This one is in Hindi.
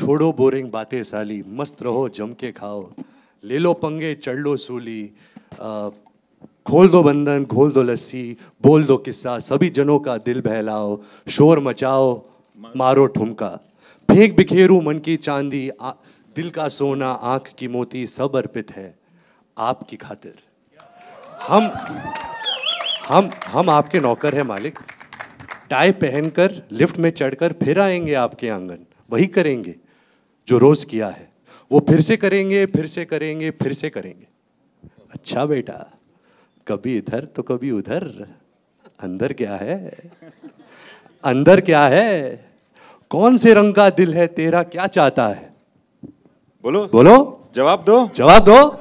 छोड़ो बोरिंग बातें साली मस्त रहो जम के खाओ ले लो पंगे चढ़ लो सूली आ, खोल दो बंधन खोल दो लस्सी बोल दो किस्सा सभी जनों का दिल बहलाओ शोर मचाओ मारो ठुमका फेंक बिखेरू मन की चांदी आ, दिल का सोना आँख की मोती सब अर्पित है आपकी खातिर हम हम हम आपके नौकर हैं मालिक टाई पहनकर लिफ्ट में चढ़कर फिर आएंगे आपके आंगन वही करेंगे जो रोज़ किया है वो फिर से करेंगे फिर से करेंगे फिर से करेंगे अच्छा बेटा कभी इधर तो कभी उधर अंदर क्या है अंदर क्या है कौन से रंग का दिल है तेरा क्या चाहता है बोलो बोलो जवाब दो जवाब दो